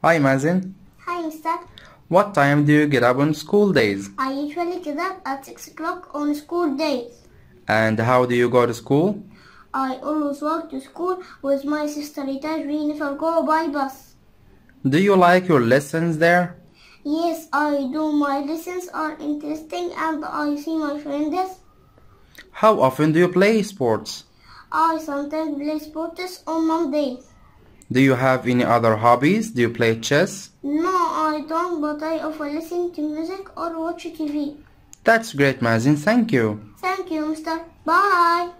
Hi Mazen. Hi Mr. What time do you get up on school days? I usually get up at 6 o'clock on school days. And how do you go to school? I always walk to school with my sister because we never go by bus. Do you like your lessons there? Yes, I do. My lessons are interesting and I see my friends. How often do you play sports? I sometimes play sports on Mondays. Do you have any other hobbies? Do you play chess? No, I don't, but I often listen to music or watch TV. That's great, Mazin. Thank you. Thank you, Mr. Bye.